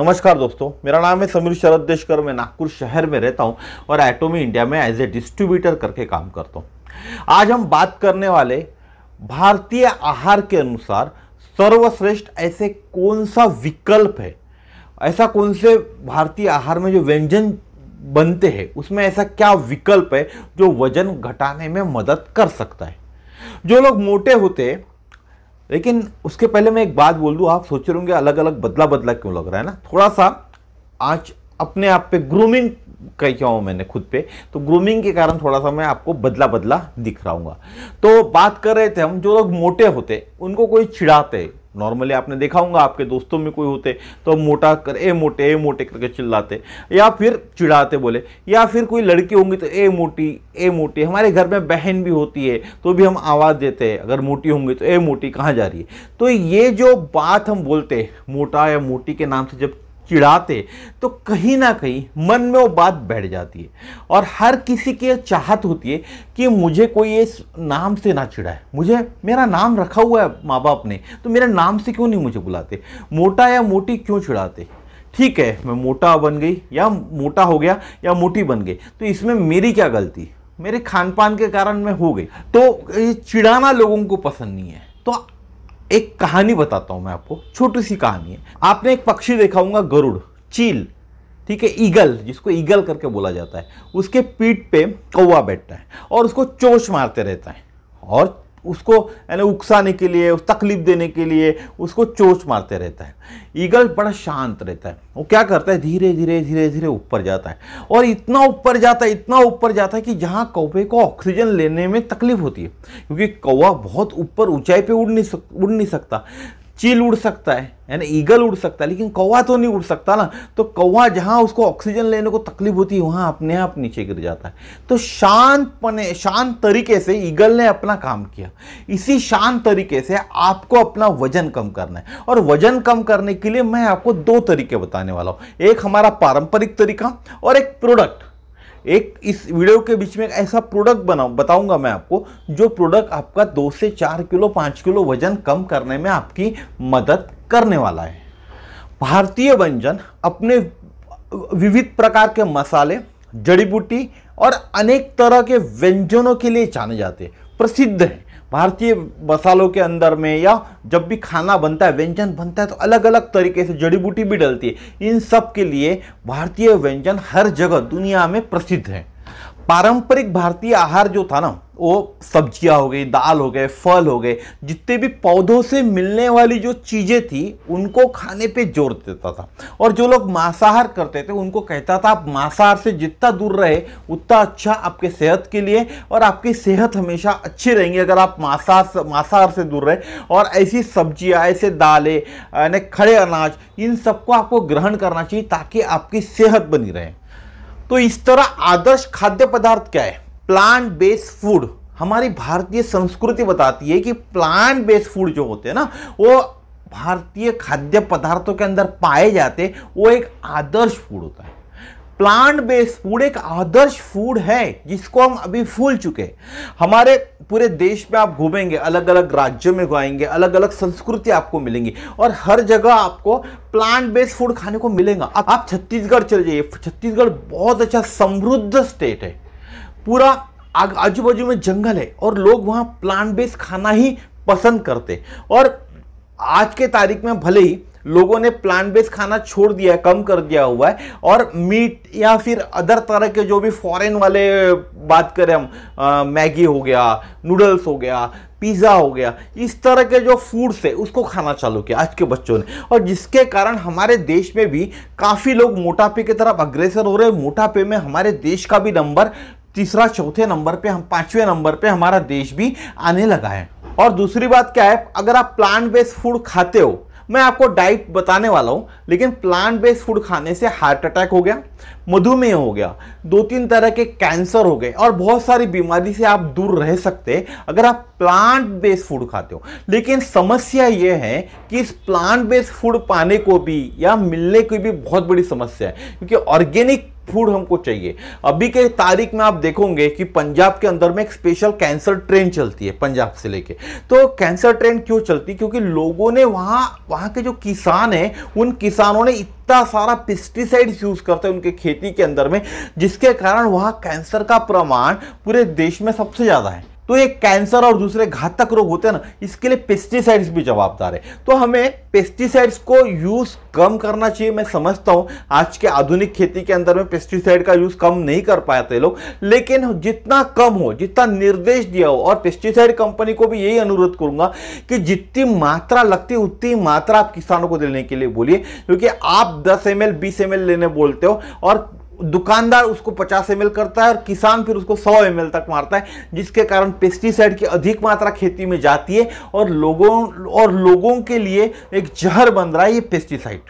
नमस्कार दोस्तों मेरा नाम है समीर शरद देशकर मैं नागपुर शहर में रहता हूं और एटोमी इंडिया में एज ए डिस्ट्रीब्यूटर करके काम करता हूं आज हम बात करने वाले भारतीय आहार के अनुसार सर्वश्रेष्ठ ऐसे कौन सा विकल्प है ऐसा कौन से भारतीय आहार में जो व्यंजन बनते हैं उसमें ऐसा क्या विकल्प है जो वजन घटाने में मदद कर सकता है जो लोग मोटे होते हैं लेकिन उसके पहले मैं एक बात बोल दूँ आप सोच रहे होंगे अलग अलग बदला बदला क्यों लग रहा है ना थोड़ा सा आज अपने आप पे ग्रूमिंग कह क्या हूँ मैंने खुद पे तो ग्रूमिंग के कारण थोड़ा सा मैं आपको बदला बदला दिख रहा हूँ तो बात कर रहे थे हम जो लोग मोटे होते उनको कोई चिड़ाते नॉर्मली आपने देखा होगा आपके दोस्तों में कोई होते तो मोटा कर ए मोटे ए मोटे करके चिल्लाते या फिर चिढ़ाते बोले या फिर कोई लड़की होंगी तो ए मोटी ए मोटी हमारे घर में बहन भी होती है तो भी हम आवाज़ देते हैं अगर मोटी होंगी तो ए मोटी कहाँ जा रही है तो ये जो बात हम बोलते मोटा या मोटी के नाम से जब चिढ़ाते तो कहीं ना कहीं मन में वो बात बैठ जाती है और हर किसी की चाहत होती है कि मुझे कोई इस नाम से ना चिढ़ाए मुझे मेरा नाम रखा हुआ है माँ बाप ने तो मेरे नाम से क्यों नहीं मुझे बुलाते मोटा या मोटी क्यों चिढ़ाते ठीक है मैं मोटा बन गई या मोटा हो गया या मोटी बन गई तो इसमें मेरी क्या गलती मेरे खान पान के कारण मैं हो गई तो ये चिड़ाना लोगों को पसंद नहीं है तो एक कहानी बताता हूँ मैं आपको छोटी सी कहानी है आपने एक पक्षी देखा होगा गरुड़ चील ठीक है ईगल जिसको ईगल करके बोला जाता है उसके पीठ पे कौवा बैठता है और उसको चोच मारते रहता है और उसको यानी उकसाने के लिए उस तकलीफ देने के लिए उसको चोच मारते रहता है ईगल बड़ा शांत रहता है वो क्या करता है धीरे धीरे धीरे धीरे ऊपर जाता है और इतना ऊपर जाता है इतना ऊपर जाता है कि जहाँ कौवे को ऑक्सीजन लेने में तकलीफ होती है क्योंकि कौवा बहुत ऊपर ऊंचाई पे उड़ नहीं सक उड़ नहीं सकता चील उड़ सकता है यानी ईगल उड़ सकता है लेकिन कौवा तो नहीं उड़ सकता ना तो कौवा जहाँ उसको ऑक्सीजन लेने को तकलीफ होती है वहाँ अपने आप नीचे गिर जाता है तो शांत पने शांत तरीके से ईगल ने अपना काम किया इसी शांत तरीके से आपको अपना वजन कम करना है और वजन कम करने के लिए मैं आपको दो तरीके बताने वाला हूँ एक हमारा पारंपरिक तरीका और एक प्रोडक्ट एक इस वीडियो के बीच में एक ऐसा प्रोडक्ट बनाऊ बताऊंगा मैं आपको जो प्रोडक्ट आपका दो से चार किलो पाँच किलो वजन कम करने में आपकी मदद करने वाला है भारतीय व्यंजन अपने विविध प्रकार के मसाले जड़ी बूटी और अनेक तरह के व्यंजनों के लिए जाने जाते हैं प्रसिद्ध हैं भारतीय मसालों के अंदर में या जब भी खाना बनता है व्यंजन बनता है तो अलग अलग तरीके से जड़ी बूटी भी डलती है इन सब के लिए भारतीय व्यंजन हर जगह दुनिया में प्रसिद्ध है पारंपरिक भारतीय आहार जो था ना वो सब्जियां हो गई दाल हो गए फल हो गए जितने भी पौधों से मिलने वाली जो चीज़ें थी उनको खाने पे जोर देता था और जो लोग मांसाहार करते थे उनको कहता था आप मांसाहार से जितना दूर रहे उतना अच्छा आपके सेहत के लिए और आपकी सेहत हमेशा अच्छी रहेंगी अगर आप मांसाहार मांसाहार से दूर रहे और ऐसी सब्जियाँ ऐसे दालें यानी खड़े अनाज इन सबको आपको ग्रहण करना चाहिए ताकि आपकी सेहत बनी रहे तो इस तरह आदर्श खाद्य पदार्थ क्या है प्लांट बेस्ड फूड हमारी भारतीय संस्कृति बताती है कि प्लांट बेस्ड फूड जो होते हैं ना वो भारतीय खाद्य पदार्थों के अंदर पाए जाते वो एक आदर्श फूड होता है प्लांट बेस्ड फूड एक आदर्श फूड है जिसको हम अभी फूल चुके हैं हमारे पूरे देश में आप घूमेंगे अलग अलग राज्यों में घुमाएंगे अलग अलग संस्कृति आपको मिलेंगी और हर जगह आपको प्लांट बेस्ड फूड खाने को मिलेगा आप छत्तीसगढ़ चले जाइए छत्तीसगढ़ बहुत अच्छा समृद्ध स्टेट है पूरा आजू बाजू में जंगल है और लोग वहाँ प्लांट बेस्ड खाना ही पसंद करते और आज के तारीख में भले ही लोगों ने प्लांट बेस्ड खाना छोड़ दिया है कम कर दिया हुआ है और मीट या फिर अदर तरह के जो भी फॉरेन वाले बात करें हम मैगी हो गया नूडल्स हो गया पिज़्ज़ा हो गया इस तरह के जो फूड्स है उसको खाना चालू किया आज के बच्चों ने और जिसके कारण हमारे देश में भी काफ़ी लोग मोटापे की तरफ अग्रेसर हो रहे हैं मोटापे में हमारे देश का भी नंबर तीसरा चौथे नंबर पे हम पांचवें नंबर पे हमारा देश भी आने लगा है और दूसरी बात क्या है अगर आप प्लांट बेस्ड फूड खाते हो मैं आपको डाइट बताने वाला हूँ लेकिन प्लांट बेस्ड फूड खाने से हार्ट अटैक हो गया मधुमेह हो गया दो तीन तरह के कैंसर हो गए और बहुत सारी बीमारी से आप दूर रह सकते अगर आप प्लांट बेस्ड फूड खाते हो लेकिन समस्या ये है कि इस प्लांट बेस्ड फूड पाने को भी या मिलने की भी बहुत बड़ी समस्या है क्योंकि ऑर्गेनिक फूड हमको चाहिए अभी के तारीख में आप देखोगे कि पंजाब के अंदर में एक स्पेशल कैंसर ट्रेन चलती है पंजाब से लेके तो कैंसर ट्रेन क्यों चलती क्योंकि लोगों ने वहाँ वहाँ के जो किसान हैं उन किसानों ने इतना सारा पेस्टिसाइड्स यूज़ करते हैं उनके खेती के अंदर में जिसके कारण वहाँ कैंसर का प्रमाण पूरे देश में सबसे ज़्यादा है तो ये कैंसर और दूसरे घातक रोग होते हैं ना इसके लिए पेस्टिसाइड्स भी जवाबदार है तो हमें पेस्टिसाइड्स को यूज़ कम करना चाहिए मैं समझता हूँ आज के आधुनिक खेती के अंदर में पेस्टिसाइड का यूज़ कम नहीं कर पाते लोग लेकिन जितना कम हो जितना निर्देश दिया हो और पेस्टिसाइड कंपनी को भी यही अनुरोध करूंगा कि जितनी मात्रा लगती उतनी मात्रा आप किसानों को देने के लिए बोलिए क्योंकि आप दस एम एल बीस एम एल लेने बोलते हो और दुकानदार उसको 50 एम करता है और किसान फिर उसको 100 एम तक मारता है जिसके कारण पेस्टिसाइड की अधिक मात्रा खेती में जाती है और लोगों और लोगों के लिए एक जहर बन रहा है ये पेस्टिसाइड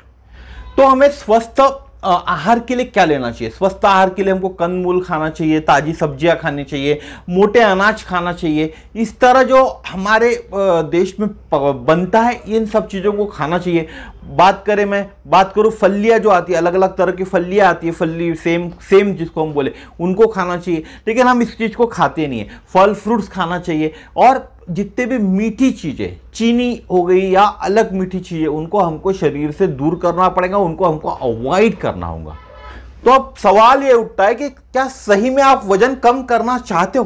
तो हमें स्वस्थ आहार के लिए क्या लेना चाहिए स्वस्थ आहार के लिए हमको कंदमूल खाना चाहिए ताज़ी सब्जियां खानी चाहिए मोटे अनाज खाना चाहिए इस तरह जो हमारे देश में बनता है इन सब चीज़ों को खाना चाहिए बात करें मैं बात करूँ फलियाँ जो आती है अलग अलग तरह की फलियाँ आती है फली सेम सेम जिसको हम बोले उनको खाना चाहिए लेकिन हम इस चीज़ को खाते नहीं है फल फ्रूट्स खाना चाहिए और जितने भी मीठी चीज़ें चीनी हो गई या अलग मीठी चीज़ें उनको हमको शरीर से दूर करना पड़ेगा उनको हमको अवॉइड करना होगा तो अब सवाल ये उठता है कि क्या सही में आप वजन कम करना चाहते हो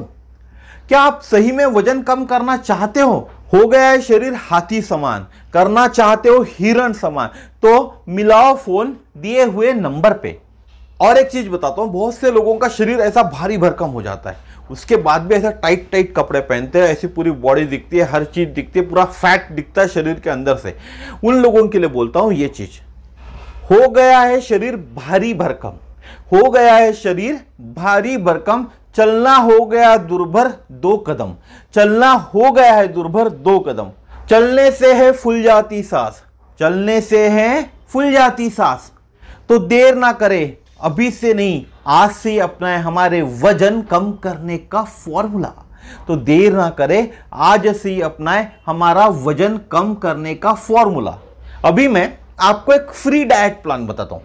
क्या आप सही में वजन कम करना चाहते हो हो गया है शरीर हाथी समान करना चाहते हो हिरण समान तो मिलाओ फोन दिए हुए नंबर पे और एक चीज बताता हूं बहुत से लोगों का शरीर ऐसा भारी भरकम हो जाता है उसके बाद भी ऐसा टाइट टाइट कपड़े पहनते हैं ऐसी पूरी बॉडी दिखती है हर चीज़ दिखती है पूरा फैट दिखता है शरीर के अंदर से उन लोगों के लिए बोलता हूँ ये चीज़ हो गया है शरीर भारी भरकम हो गया है शरीर भारी भरकम चलना हो गया दुर्भर दो कदम चलना हो गया है दुर्भर दो कदम चलने से है फुल जाती सांस चलने से है फुल जाती सांस तो देर ना करें अभी से नहीं आज से अपनाए हमारे वजन कम करने का फॉर्मूला तो देर ना करें आज से ही अपनाएं हमारा वजन कम करने का फॉर्मूला अभी मैं आपको एक फ्री डाइट प्लान बताता हूं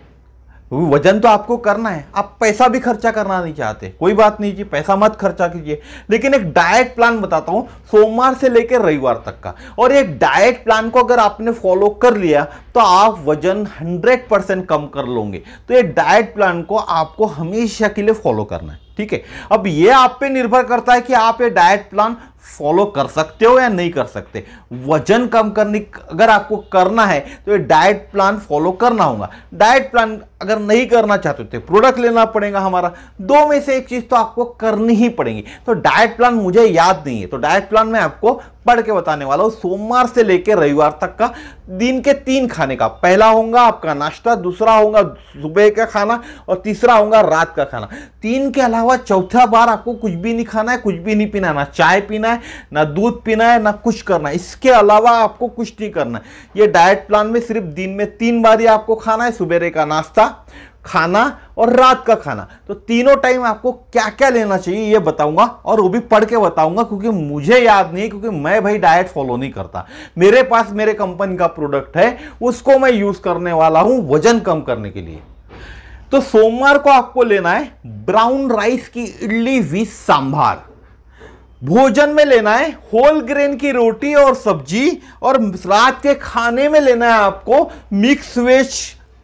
वजन तो आपको करना है आप पैसा भी खर्चा करना नहीं चाहते कोई बात नहीं जी पैसा मत खर्चा कीजिए लेकिन एक डाइट प्लान बताता हूँ सोमवार से लेकर रविवार तक का और एक डाइट प्लान को अगर आपने फॉलो कर लिया तो आप वजन 100 परसेंट कम कर लोगे तो ये डाइट प्लान को आपको हमेशा के लिए फॉलो करना है ठीक है अब ये आप पे निर्भर करता है कि आप ये डाइट प्लान फॉलो कर सकते हो या नहीं कर सकते वजन कम करने अगर आपको करना है तो ये डाइट प्लान फॉलो करना होगा डाइट प्लान अगर नहीं करना चाहते तो प्रोडक्ट लेना पड़ेगा हमारा दो में से एक चीज़ तो आपको करनी ही पड़ेगी तो डाइट प्लान मुझे याद नहीं है तो डाइट प्लान मैं आपको पढ़ के बताने वाला हूँ सोमवार से लेकर रविवार तक का दिन के तीन खाने का पहला होगा आपका नाश्ता दूसरा होगा सुबह का खाना और तीसरा होगा रात का खाना तीन के अलावा चौथा बार आपको कुछ भी नहीं खाना है कुछ भी नहीं पीना चाय पीना है है ना दूध पीना है ना कुछ करना है इसके अलावा आपको कुछ नहीं करना है ये डाइट प्लान में सिर्फ दिन में तीन बार ही आपको खाना है सुबेरे का नाश्ता खाना और रात का खाना तो तीनों टाइम आपको क्या क्या लेना चाहिए ये बताऊंगा और वो भी पढ़ के बताऊंगा क्योंकि मुझे याद नहीं क्योंकि मैं भाई डाइट फॉलो नहीं करता मेरे पास मेरे कंपनी का प्रोडक्ट है उसको मैं यूज करने वाला हूं वजन कम करने के लिए तो सोमवार को आपको लेना है ब्राउन राइस की इडली विथ सांभार भोजन में लेना है होल ग्रेन की रोटी और सब्जी और रात के खाने में लेना है आपको मिक्स वेज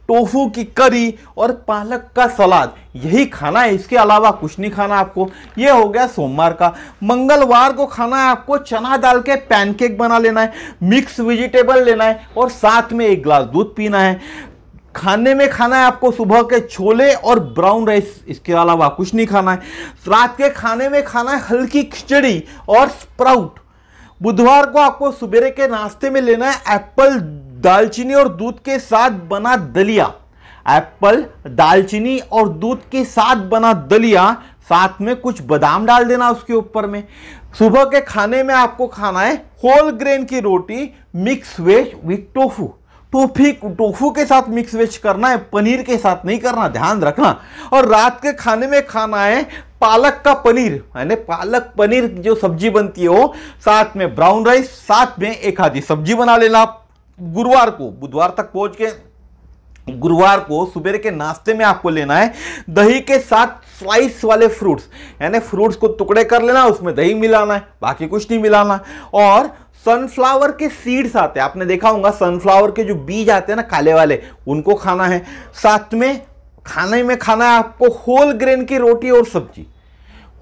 टोफू की करी और पालक का सलाद यही खाना है इसके अलावा कुछ नहीं खाना आपको ये हो गया सोमवार का मंगलवार को खाना है आपको चना दाल के पैनकेक बना लेना है मिक्स वेजिटेबल लेना है और साथ में एक गिलास दूध पीना है खाने में खाना है आपको सुबह के छोले और ब्राउन राइस इसके अलावा कुछ नहीं खाना है रात के खाने में खाना है हल्की खिचड़ी और स्प्राउट बुधवार को आपको सबेरे के नाश्ते में लेना है एप्पल दालचीनी और दूध के साथ बना दलिया एप्पल दालचीनी और दूध के साथ बना दलिया साथ में कुछ बादाम डाल देना उसके ऊपर में सुबह के खाने में आपको खाना है होल ग्रेन की रोटी mix veg with tofu toffee tofu के साथ मिक्स वेज करना है पनीर के साथ नहीं करना ध्यान रखना और रात के खाने में खाना है पालक का पनीर यानी पालक पनीर जो सब्जी बनती है वो साथ में ब्राउन राइस साथ में एक आधी सब्जी बना लेना गुरुवार को बुधवार तक पहुंच के गुरुवार को सुबह के नाश्ते में आपको लेना है दही के साथ स्लाइस वाले फ्रूट्स यानी फ्रूट्स को टुकड़े कर लेना उसमें दही मिलाना है बाकी कुछ नहीं मिलाना और सनफ्लावर के सीड्स आते हैं आपने देखा होगा सनफ्लावर के जो बीज आते हैं ना काले वाले उनको खाना है साथ में खाने में खाना है आपको होल ग्रेन की रोटी और सब्जी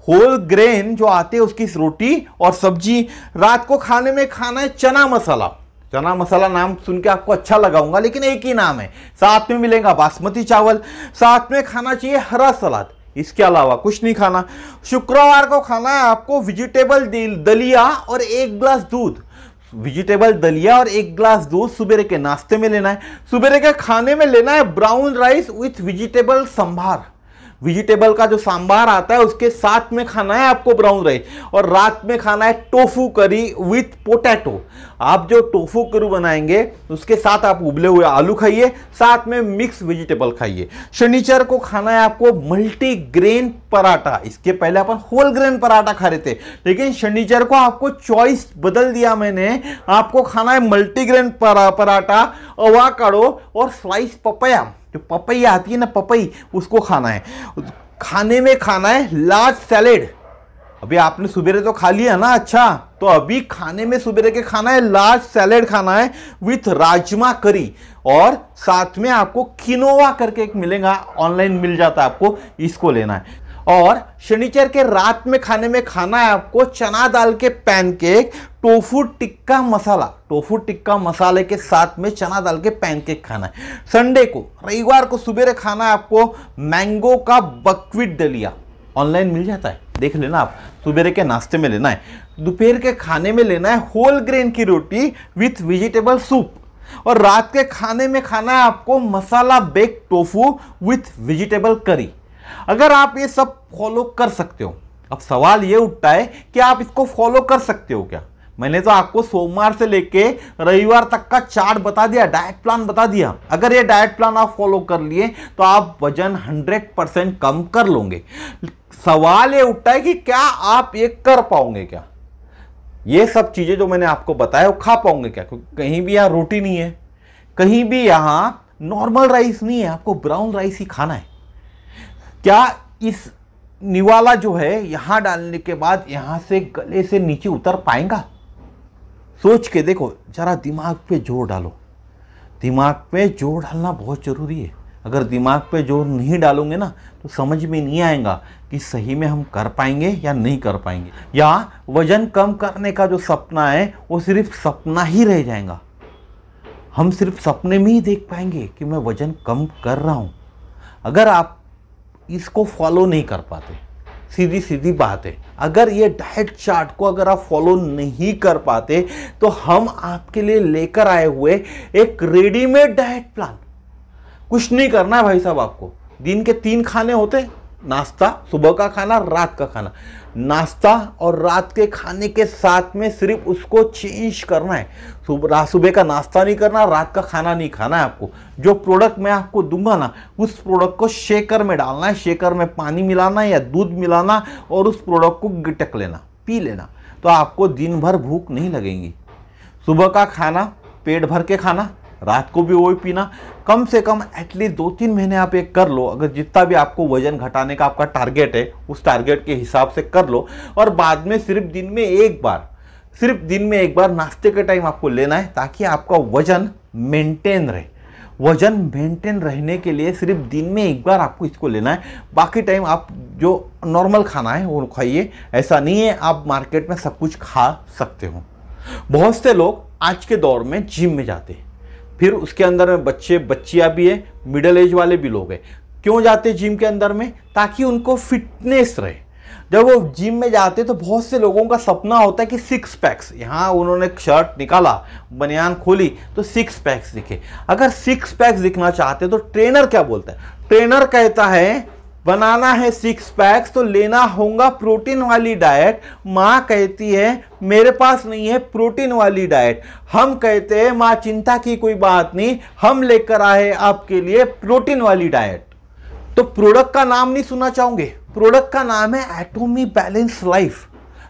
होल ग्रेन जो आते हैं उसकी रोटी और सब्जी रात को खाने में खाना है चना मसाला चना मसाला नाम सुन के आपको अच्छा लगाऊंगा लेकिन एक ही नाम है साथ में मिलेगा बासमती चावल साथ में खाना चाहिए हरा सलाद इसके अलावा कुछ नहीं खाना शुक्रवार को खाना है आपको वेजिटेबल दलिया और एक ग्लास दूध वेजिटेबल दलिया और एक ग्लास दूध सुबेरे के नाश्ते में लेना है सुबह के खाने में लेना है brown rice with vegetable sambar vegetable का जो सांबार आता है उसके साथ में खाना है आपको ब्राउन राइस और रात में खाना है टोफू करी विथ पोटैटो आप जो टोफू करू बनाएंगे उसके साथ आप उबले हुए आलू खाइए साथ में मिक्स वेजिटेबल खाइए शनिचर को खाना है आपको मल्टी ग्रेन पराठा इसके पहले अपन होल ग्रेन पराठा खा रहे थे लेकिन शनिचर को आपको चॉइस बदल दिया मैंने आपको खाना है मल्टीग्रेन पराठा अवाकाडो और स्लाइस पपया जो पपई आती है ना पपई उसको खाना है खाने में खाना है लार्ज सैलेड अभी आपने सुबेरे तो खा लिया ना अच्छा तो अभी खाने में सुबेरे के खाना है लार्ज सैलेड खाना है विथ राजमा करी और साथ में आपको किनोवा करके एक मिलेगा ऑनलाइन मिल जाता है आपको इसको लेना है और शनिचर के रात में खाने में खाना है आपको चना दाल के pancake tofu tikka masala tofu tikka मसाले के साथ में चना दाल के पैनकेक खाना है संडे को रविवार को सुबेरे खाना है आपको मैंगो का बकविट दलिया ऑनलाइन मिल जाता है देख लेना आप सुबह के नाश्ते में लेना है दोपहर के खाने में लेना है होल ग्रेन की रोटी विथ वेजिटेबल सूप और रात के खाने में खाना है आपको masala bake tofu with vegetable curry अगर आप ये सब फॉलो कर सकते हो अब सवाल ये उठता है कि आप इसको फॉलो कर सकते हो क्या मैंने तो आपको सोमवार से लेके रविवार तक का चार्ट बता दिया डाइट प्लान बता दिया अगर ये डाइट प्लान आप फॉलो कर लिए तो आप वजन 100 परसेंट कम कर लोगे सवाल ये उठता है कि क्या आप ये कर पाओगे क्या ये सब चीज़ें जो मैंने आपको बताया वो खा पाओगे क्या क्योंकि कहीं भी यहाँ रोटी नहीं है कहीं भी यहाँ नॉर्मल राइस नहीं है आपको ब्राउन राइस ही खाना है क्या इस निवाला जो है यहां डालने के बाद यहां से गले से नीचे उतर पाएगा सोच के देखो जरा दिमाग पे जोर डालो दिमाग पे जोर डालना बहुत ज़रूरी है अगर दिमाग पे जोर नहीं डालोगे ना तो समझ में नहीं आएगा कि सही में हम कर पाएंगे या नहीं कर पाएंगे या वज़न कम करने का जो सपना है वो सिर्फ सपना ही रह जाएगा हम सिर्फ सपने में ही देख पाएंगे कि मैं वज़न कम कर रहा हूँ अगर आप इसको फॉलो नहीं कर पाते सीधी सीधी बात है अगर ये डाइट चार्ट को अगर आप फॉलो नहीं कर पाते तो हम आपके लिए लेकर आए हुए एक रेडीमेड डाइट प्लान कुछ नहीं करना है भाई साहब आपको दिन के तीन खाने होते नाश्ता सुबह का खाना रात का खाना नाश्ता और रात के खाने के साथ में सिर्फ उसको चेंज करना है सुबह सुबह का नाश्ता नहीं करना रात का खाना नहीं खाना है आपको जो प्रोडक्ट मैं आपको दूंगा ना उस प्रोडक्ट को शेकर में डालना है शेकर में पानी मिलाना या दूध मिलाना और उस प्रोडक्ट को गिटक लेना पी लेना तो आपको दिन भर भूख नहीं लगेंगी सुबह का खाना पेट भर के खाना रात को भी वही पीना कम से कम एटलीस्ट दो तीन महीने आप एक कर लो अगर जितना भी आपको वजन घटाने का आपका टारगेट है उस टारगेट के हिसाब से कर लो और बाद में सिर्फ दिन में एक बार सिर्फ दिन में एक बार नाश्ते के टाइम आपको लेना है ताकि आपका वजन मेंटेन रहे वजन मेंटेन रहने के लिए सिर्फ दिन में एक बार आपको इसको लेना है बाकी टाइम आप जो नॉर्मल खाना है वो खाइए ऐसा नहीं है आप मार्केट में सब कुछ खा सकते हो बहुत से लोग आज के दौर में जिम में जाते हैं फिर उसके अंदर में बच्चे बच्चियाँ भी हैं मिडल एज वाले भी लोग हैं क्यों जाते जिम के अंदर में ताकि उनको फिटनेस रहे जब वो जिम में जाते तो बहुत से लोगों का सपना होता है कि सिक्स पैक्स यहाँ उन्होंने शर्ट निकाला बनियान खोली तो सिक्स पैक्स दिखे अगर सिक्स पैक्स दिखना चाहते तो ट्रेनर क्या बोलता है ट्रेनर कहता है बनाना है सिक्स पैक्स तो लेना होगा प्रोटीन वाली डाइट माँ कहती है मेरे पास नहीं है प्रोटीन वाली डाइट हम कहते हैं माँ चिंता की कोई बात नहीं हम लेकर आए आपके लिए प्रोटीन वाली डाइट तो प्रोडक्ट का नाम नहीं सुनना चाहोगे प्रोडक्ट का नाम है एटोमी बैलेंस लाइफ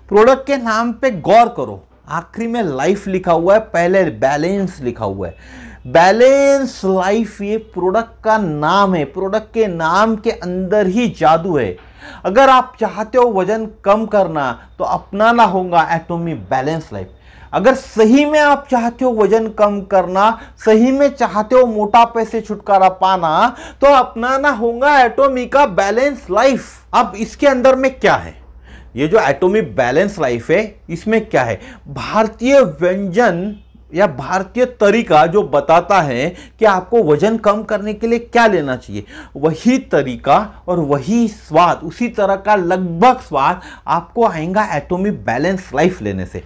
प्रोडक्ट के नाम पे गौर करो आखिरी में लाइफ लिखा हुआ है पहले बैलेंस लिखा हुआ है बैलेंस लाइफ ये प्रोडक्ट का नाम है प्रोडक्ट के नाम के अंदर ही जादू है अगर आप चाहते हो वजन कम करना तो अपनाना होगा एटोमी बैलेंस लाइफ अगर सही में आप चाहते हो वजन कम करना सही में चाहते हो मोटापे से छुटकारा पाना तो अपनाना होगा एटोमी का बैलेंस लाइफ अब इसके अंदर में क्या है ये जो एटोमी बैलेंस लाइफ है इसमें क्या है भारतीय व्यंजन या भारतीय तरीका जो बताता है कि आपको वजन कम करने के लिए क्या लेना चाहिए वही तरीका और वही स्वाद उसी तरह का लगभग स्वाद आपको आएगा एटोमिक बैलेंस लाइफ लेने से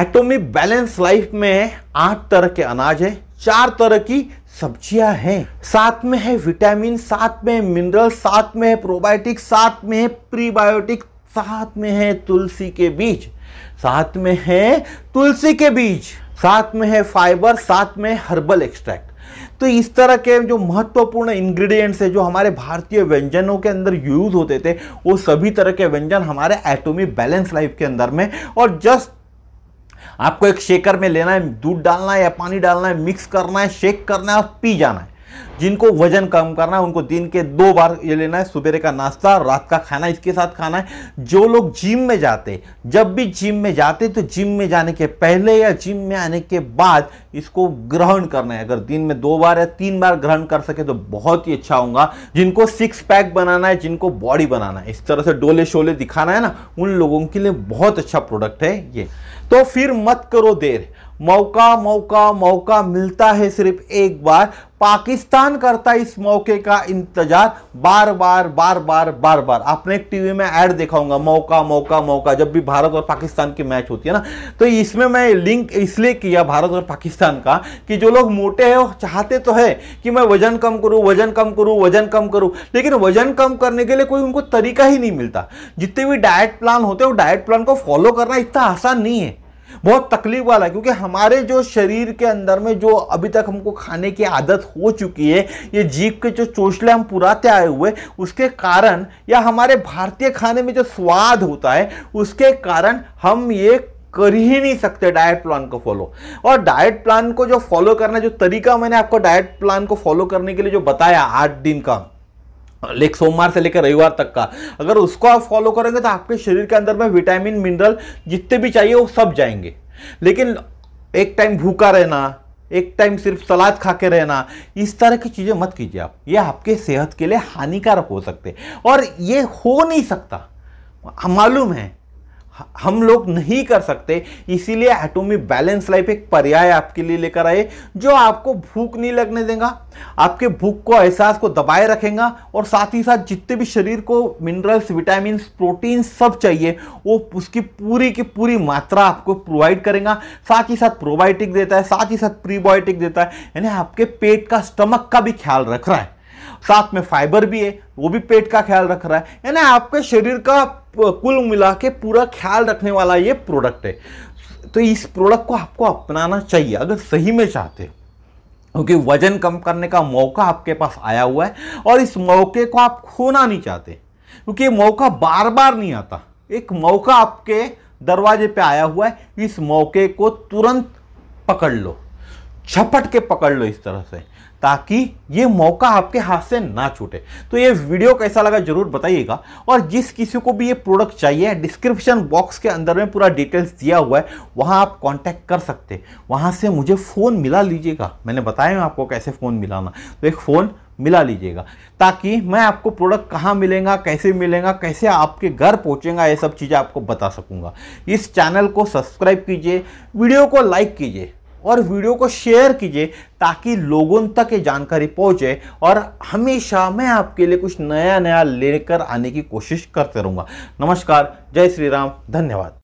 एटोमिक बैलेंस लाइफ में आठ तरह के अनाज है चार तरह की सब्जियां हैं साथ में है विटामिन साथ में मिनरल साथ में है प्रोबायोटिक साथ में है प्रीबायोटिक साथ में है तुलसी के बीज साथ में है तुलसी के बीज साथ में है फाइबर साथ में हर्बल एक्सट्रैक्ट तो इस तरह के जो महत्वपूर्ण इंग्रेडिएंट्स है जो हमारे भारतीय व्यंजनों के अंदर यूज होते थे वो सभी तरह के व्यंजन हमारे एटोमी बैलेंस लाइफ के अंदर में और जस्ट आपको एक शेकर में लेना है दूध डालना है या पानी डालना है मिक्स करना है शेक करना है और पी जाना है जिनको वजन कम करना है उनको दिन के दो बार ये लेना है सुबेरे का नाश्ता रात का खाना इसके साथ खाना है जो लोग जिम में जाते जब भी जिम में जाते तो जिम में जाने के पहले या जिम में आने के बाद इसको ग्रहण करना है अगर दिन में दो बार या तीन बार ग्रहण कर सके तो बहुत ही अच्छा होगा जिनको सिक्स पैक बनाना है जिनको बॉडी बनाना है इस तरह से डोले शोले दिखाना है ना उन लोगों के लिए बहुत अच्छा प्रोडक्ट है ये तो फिर मत करो देर मौका मौका मौका मिलता है सिर्फ एक बार पाकिस्तान करता इस मौके का इंतजार बार बार बार बार बार बार आपने एक टीवी में ऐड देखा होगा मौका मौका मौका जब भी भारत और पाकिस्तान की मैच होती है ना तो इसमें मैं लिंक इसलिए किया भारत और पाकिस्तान का कि जो लोग मोटे हैं वो चाहते तो है कि मैं वजन कम करूँ वजन कम करूँ वजन कम करूँ लेकिन वजन कम करने के लिए कोई उनको तरीका ही नहीं मिलता जितने भी डाइट प्लान होते हैं वो डाइट प्लान को फॉलो करना इतना आसान नहीं है बहुत तकलीफ वाला है क्योंकि हमारे जो शरीर के अंदर में जो अभी तक हमको खाने की आदत हो चुकी है ये जीप के जो चोचले हम पुराते आए हुए उसके कारण या हमारे भारतीय खाने में जो स्वाद होता है उसके कारण हम ये कर ही नहीं सकते डाइट प्लान को फॉलो और डाइट प्लान को जो फॉलो करना जो तरीका मैंने आपको डाइट प्लान को फॉलो करने के लिए जो बताया आठ दिन का लेक सोमवार से लेकर रविवार तक का अगर उसको आप फॉलो करेंगे तो आपके शरीर के अंदर में विटामिन मिनरल जितने भी चाहिए वो सब जाएंगे लेकिन एक टाइम भूखा रहना एक टाइम सिर्फ सलाद खा के रहना इस तरह की चीज़ें मत कीजिए आप ये आपके सेहत के लिए हानिकारक हो सकते और ये हो नहीं सकता मालूम है हम लोग नहीं कर सकते इसीलिए एटोमी बैलेंस लाइफ एक पर्याय आपके लिए लेकर आए जो आपको भूख नहीं लगने देगा आपके भूख को एहसास को दबाए रखेगा और साथ ही साथ जितने भी शरीर को मिनरल्स विटामिन प्रोटीन सब चाहिए वो उसकी पूरी की पूरी मात्रा आपको प्रोवाइड करेगा साथ ही साथ प्रोबायोटिक देता है साथ ही साथ प्रीबायोटिक देता है यानी आपके पेट का स्टमक का भी ख्याल रख रहा है साथ में फाइबर भी है वो भी पेट का ख्याल रख रहा है यानी आपके शरीर का कुल मिला के पूरा ख्याल रखने वाला ये प्रोडक्ट है तो इस प्रोडक्ट को आपको अपनाना चाहिए अगर सही में चाहते क्योंकि okay, वजन कम करने का मौका आपके पास आया हुआ है और इस मौके को आप खोना नहीं चाहते क्योंकि ये मौका बार बार नहीं आता एक मौका आपके दरवाजे पे आया हुआ है इस मौके को तुरंत पकड़ लो झपट के पकड़ लो इस तरह से ताकि ये मौका आपके हाथ से ना छूटे तो ये वीडियो कैसा लगा जरूर बताइएगा और जिस किसी को भी ये प्रोडक्ट चाहिए डिस्क्रिप्शन बॉक्स के अंदर में पूरा डिटेल्स दिया हुआ है वहाँ आप कांटेक्ट कर सकते हैं वहाँ से मुझे फ़ोन मिला लीजिएगा मैंने बताया मैं आपको कैसे फ़ोन मिलाना तो एक फ़ोन मिला लीजिएगा ताकि मैं आपको प्रोडक्ट कहाँ मिलेगा कैसे मिलेगा कैसे आपके घर पहुँचेगा ये सब चीज़ें आपको बता सकूँगा इस चैनल को सब्सक्राइब कीजिए वीडियो को लाइक कीजिए और वीडियो को शेयर कीजिए ताकि लोगों तक ये जानकारी पहुंचे और हमेशा मैं आपके लिए कुछ नया नया लेकर आने की कोशिश करते रहूँगा नमस्कार जय श्री राम धन्यवाद